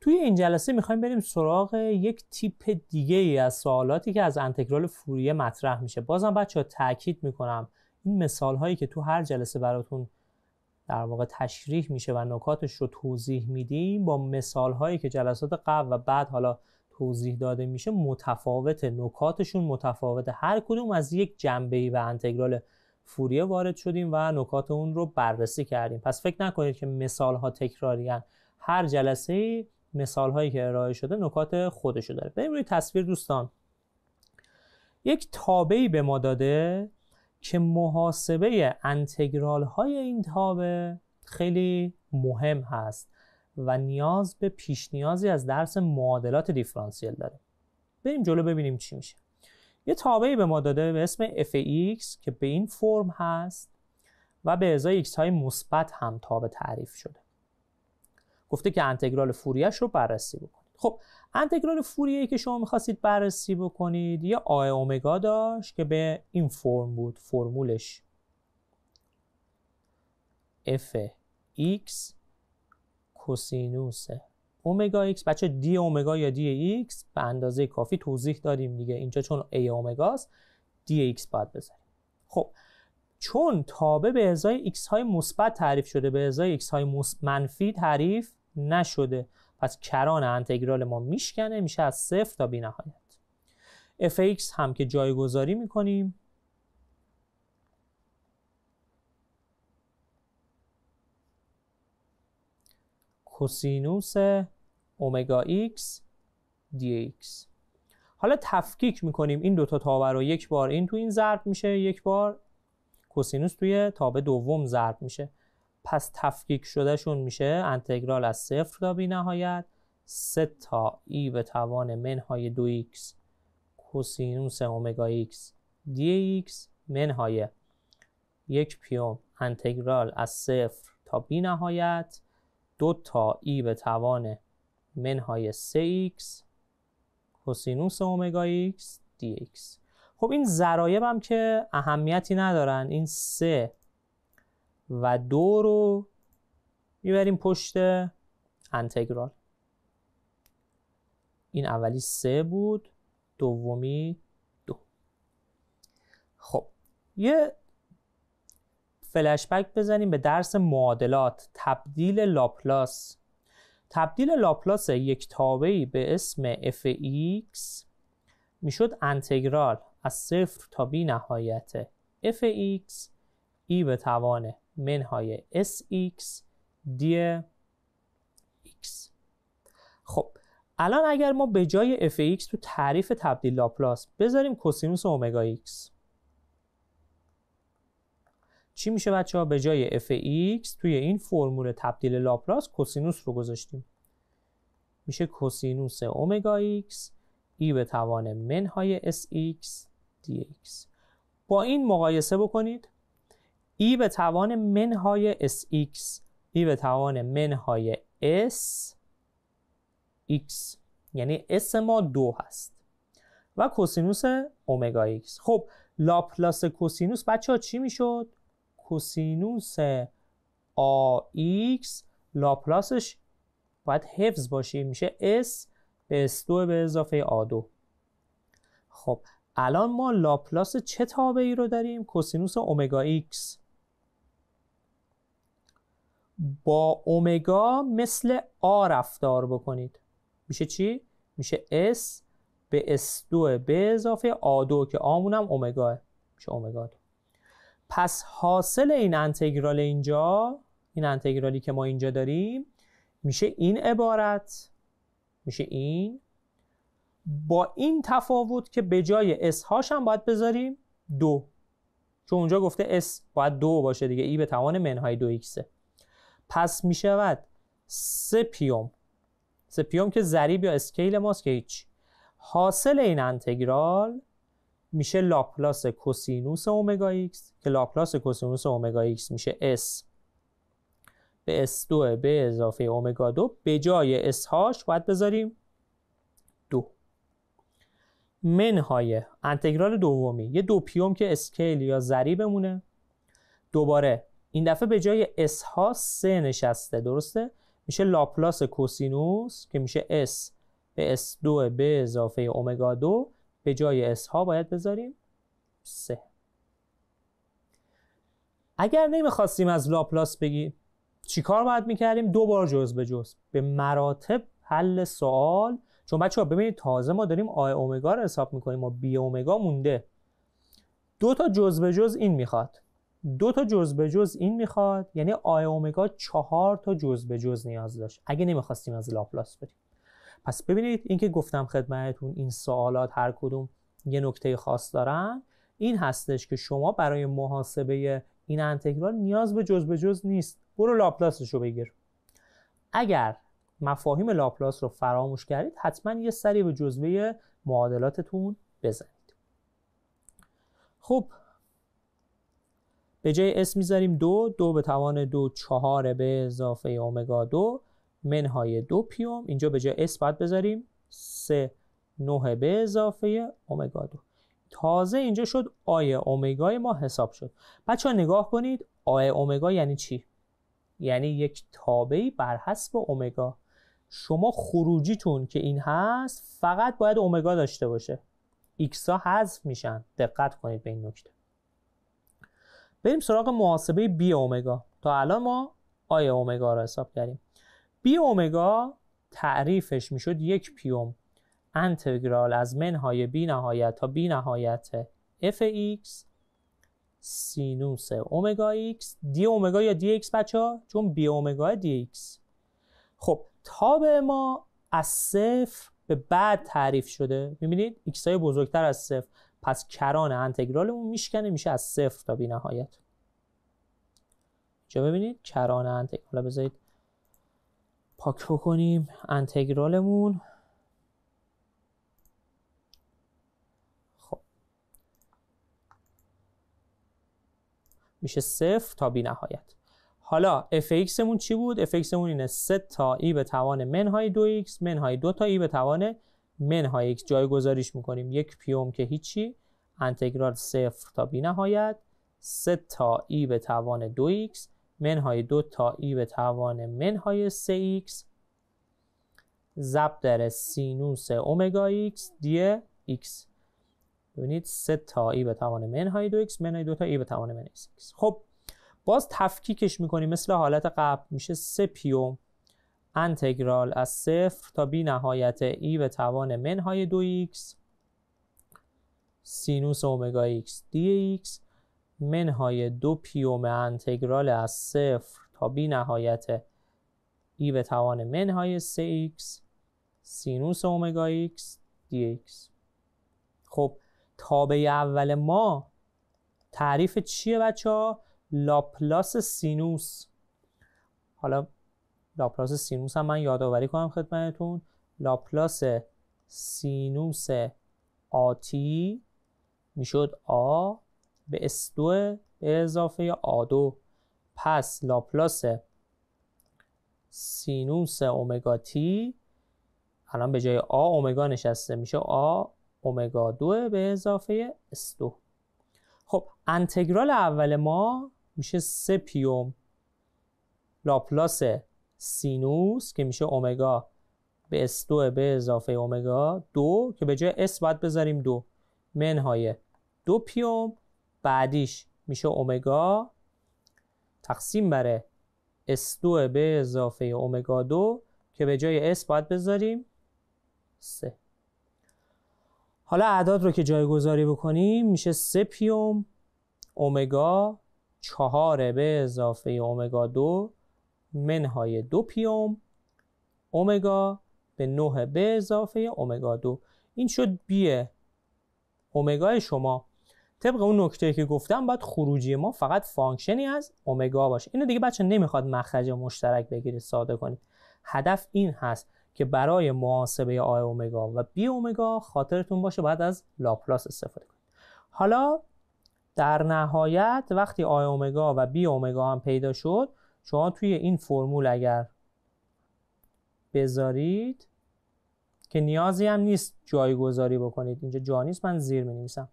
توی این جلسه میخوایم بریم سراغ یک تیپ دیگه ای از سوالاتی که از انتگرال فوریه مطرح میشه بازم بچه ها تاکید میکنم این مثال هایی که تو هر جلسه براتون در واقع تشریح میشه و نکاتش رو توضیح میدیم با مثال هایی که جلسات قبل و بعد حالا توضیح داده میشه متفاوت نکاتشون متفاوته هر کدوم از یک جنبه ای و انتگرال فوریه وارد شدیم و نکات اون رو بررسی کردیم پس فکر نکنید که مثال ها تکراری هن. هر جلسه مثال هایی که ارائه شده نکات خودشو داره بریم روی تصویر دوستان یک تابعی به ما داده که محاسبه انتگرال های این تابه خیلی مهم هست و نیاز به پیش نیازی از درس معادلات دیفرانسیل داره بریم جلو ببینیم چی میشه یه تابعی به ما داده به اسم fx که به این فرم هست و به ازای x های مثبت هم تابع تعریف شده گفته که انتگرال فوریش رو بررسی بکنید خب انتگرال فوریه که شما میخواستید بررسی بکنید یه آ اومگا داشت که به این فرم بود فرمولش Fx x کوسینوس اومگا x بچه دی اومگا یا دی ایکس به اندازه کافی توضیح دادیم دیگه اینجا چون ای اومگاست دی x باید بذاریم خب چون تابع به ازای x های مثبت تعریف شده به ازای x های منفی تعریف نشده پس کران انتگرال ما میشکنه میشه از صفر تا بی نهایت ایکس هم که جایگذاری میکنیم کوسینوس اومگا ایکس دی ایکس حالا تفکیک میکنیم این دوتا تابه رو یک بار این تو این ضرب میشه یک بار کوسینوس توی تابه دوم ضرب میشه پس تفکیک شون میشه انتگرال از صفر تا بی نهایت سه تا ای به توان منهای دو ایکس کوسینوس اومگا ایکس دی ایکس منهای یک پیوم انتگرال از صفر تا بی نهایت دو تا ای به توان منهای سه ایکس کوسینوس اومگا دی ایکس خب این ذرایب هم که اهمیتی ندارن این سه و دو رو میبریم پشت انتگرال این اولی سه بود دومی دو خب یه فلشبک بزنیم به درس معادلات تبدیل لاپلاس تبدیل لاپلاس یک تابعی به اسم fx میشد انتگرال از صفر تا بی نهایت fx ای به توان منهای sx دی x خب الان اگر ما به جای fx تو تعریف تبدیل لاپلاس بذاریم کوسینوس اومگا x چی میشه بچه ها به جای f x توی این فرمول تبدیل لاپلاس کوسینوس رو گذاشتیم میشه کوسینوس اومگا x ای به توان منهای s x dx با این مقایسه بکنید ای به توان منهای s x ای به توان منهای اس x یعنی اس ما دو هست و کوسینوس اومگا x خب لاپلاس کوسینوس بچه ها چی میشد؟ کوسینوس ایکس لاپلاسش باید حفظ باشه میشه اس به اس 2 به اضافه آ دو خب الان ما لاپلاس چه تابعی رو داریم کوسینوس اومگا ایکس با اومگا مثل آ رفتار بکنید میشه چی؟ میشه اس به اس 2 به اضافه آ دو که آمونم اومگاه میشه اومگا دو. پس حاصل این انتگرال اینجا این انتگرالی که ما اینجا داریم میشه این عبارت میشه این با این تفاوت که به جای اس هاش هم باید بذاریم دو چون اونجا گفته اس باید دو باشه دیگه ای به توان منهای دو ایکسه پس میشود سه پیوم سه پیوم که ضریب یا اسکیل ماست که هیچ حاصل این انتگرال میشه لاپلاس کوسینوس اومگا x که لاپلاس کوسینوس اومگا x میشه S به S2 به اضافه اومگا 2 به جای S هاش باید بذاریم دو منهای انتگرال دومی یه دو که اسکیل یا بمونه دوباره این دفعه به جای S ها سه نشسته درسته میشه لاپلاس کوسینوس که میشه S به S2 به اضافه اومگا 2 به جای اس ها باید بذاریم سه اگر نمیخواستیم از لاپلاس بگیم چیکار باید میکردیم دو بار جز به جز به مراتب حل سوال چون بچه ها ببینید تازه ما داریم آی اومگا رو حساب میکنیم ما بی اومگا مونده دو تا جز به جز این میخواد دو تا جز به جز این میخواد یعنی آی اومگا چهار تا جز به جز نیاز داشت اگه نمیخواستیم از لاپلاس بریم پس ببینید اینکه گفتم خدمتتون این سوالات هر کدوم یه نکته خاص دارن این هستش که شما برای محاسبه این انتگرال نیاز به جز به جز نیست برو لاپلاسش رو بگیر اگر مفاهیم لاپلاس رو فراموش کردید حتما یه سری به جزوه معادلاتتون بزنید خوب به جای اسم میذاریم دو دو به توان دو چهار به اضافه اومگا دو منهای دو پیوم اینجا به جای اس باید بذاریم سه نه به اضافه اومگا دو تازه اینجا شد آی اومگای ما حساب شد بچه ها نگاه کنید آی اومگا یعنی چی؟ یعنی یک تابعی بر حسب اومگا شما خروجیتون که این هست فقط باید اومگا داشته باشه ایکس ها حذف میشن دقت کنید به این نکته بریم سراغ محاسبه بی اومگا تا الان ما آی اومگا رو حساب کردیم بی اومگا تعریفش میشد یک پیوم انتگرال از منهای بی نهایت تا بی نهایت اف ایکس سینوس اومگا ایکس دی اومگا یا دی ایکس بچه ها چون بی اومگا دی ایکس خب به ما از صفر به بعد تعریف شده میبینید ایکس های بزرگتر از صفر پس کران انتگرالمون میشکنه میشه از صفر تا بی نهایت اینجا ببینید کران انتگرال بذارید پاک بکنیم انتگرالمون خب. میشه صفر تا بی نهایت حالا f مون چی بود؟ f مون اینه 3 تا ای به توان منهای 2x منهای دو تا ای به توان منهای x گذاریش میکنیم یک پیوم که هیچی انتگرال صفر تا بی نهایت 3 تا ای به توان 2 ایکس منهای 2 تا e به توان منهای 3x ضرب در سینوس اومگا x دی x ببینید 3 تا ای به توان منهای 2x منهای 2 تا ای به توان 3 x خب باز تفکیکش میکنیم مثل حالت قبل میشه 3 پیوم انتگرال از صفر تا بی نهایت ای به توان منهای 2x سینوس اومگا x دی x منهای دو پیوم انتگرال از صفر تا بی نهایت ای به توان منهای سه ایکس سینوس اومگا دی ایکس خب تابع اول ما تعریف چیه بچه ها؟ لاپلاس سینوس حالا لاپلاس سینوس هم من یادآوری کنم خدمتتون لاپلاس سینوس آتی میشد آ به S2 به اضافه A2 پس لاپلاس سینوس اومگا T الان به جای A اومگا نشسته میشه A اومگا 2 به اضافه S2 خب انتگرال اول ما میشه 3 پیوم لاپلاس سینوس که میشه اومگا به S2 به اضافه اومگا 2 که به جای S باید بذاریم 2 منهای 2 پیوم بعدیش میشه اومگا تقسیم بر S2 به اضافه اومگا 2 که به جای S باید بذاریم 3 حالا اعداد رو که جایگذاری بکنیم میشه 3 پیوم اومگا 4 به اضافه اومگا 2 منهای 2 پیوم اومگا به 9 به اضافه اومگا 2 این شد بیه اومگای شما طبق اون نکته که گفتم باید خروجی ما فقط فانکشنی از اومگا باشه اینو دیگه بچه نمیخواد مخرج مشترک بگیرید ساده کنید هدف این هست که برای محاسبه آی اومگا و بی اومگا خاطرتون باشه بعد از لاپلاس استفاده کنید حالا در نهایت وقتی آی اومگا و بی اومگا هم پیدا شد شما توی این فرمول اگر بذارید که نیازی هم نیست جایگذاری بکنید اینجا جا نیست من زیر می نویسم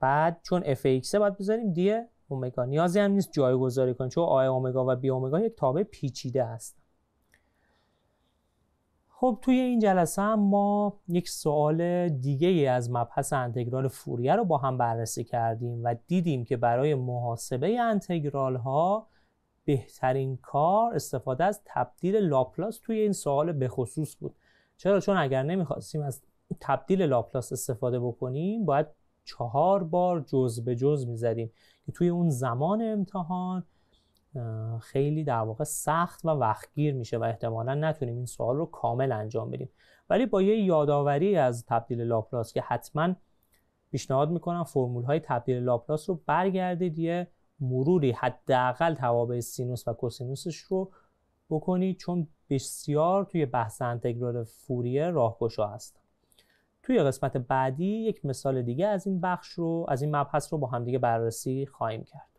بعد چون اف ایکس باید بذاریم دی اومگا نیازی هم نیست جایگذاری کنیم چون آی اومگا و بی اومگا یک تابع پیچیده هست. خب توی این جلسه هم ما یک سوال دیگه ای از مبحث انتگرال فوریه رو با هم بررسی کردیم و دیدیم که برای محاسبه انتگرال ها بهترین کار استفاده از تبدیل لاپلاس توی این سوال به خصوص بود چرا چون اگر نمیخواستیم از تبدیل لاپلاس استفاده بکنیم باید چهار بار جز به جز میزدیم که توی اون زمان امتحان خیلی در واقع سخت و وقتگیر میشه و احتمالا نتونیم این سوال رو کامل انجام بدیم ولی با یه یادآوری از تبدیل لاپلاس که حتما پیشنهاد میکنم فرمول های تبدیل لاپلاس رو برگردید یه مروری حداقل توابع سینوس و کوسینوسش رو بکنید چون بسیار توی بحث انتگرال فوریه راهگشا هستن توی قسمت بعدی یک مثال دیگه از این بخش رو از این مبحث رو با همدیگه بررسی خواهیم کرد